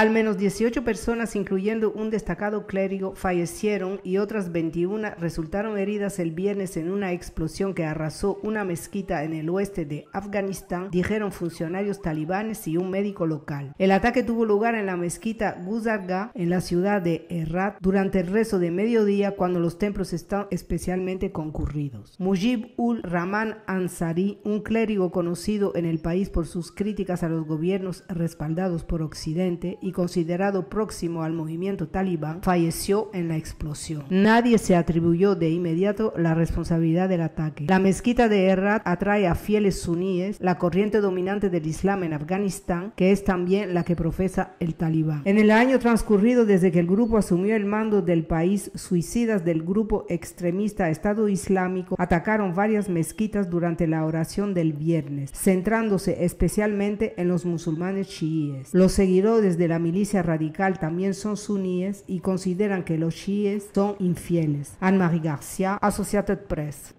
Al menos 18 personas, incluyendo un destacado clérigo, fallecieron y otras 21 resultaron heridas el viernes en una explosión que arrasó una mezquita en el oeste de Afganistán, dijeron funcionarios talibanes y un médico local. El ataque tuvo lugar en la mezquita Guzarga, en la ciudad de Herat, durante el rezo de mediodía cuando los templos están especialmente concurridos. Mujib ul Rahman Ansari, un clérigo conocido en el país por sus críticas a los gobiernos respaldados por Occidente considerado próximo al movimiento talibán, falleció en la explosión. Nadie se atribuyó de inmediato la responsabilidad del ataque. La mezquita de Herat atrae a fieles suníes, la corriente dominante del Islam en Afganistán, que es también la que profesa el talibán. En el año transcurrido desde que el grupo asumió el mando del país, suicidas del grupo extremista Estado Islámico atacaron varias mezquitas durante la oración del viernes, centrándose especialmente en los musulmanes chiíes. Los seguidores de la milicia radical también son suníes y consideran que los chiíes son infieles. Anne-Marie García, Associated Press.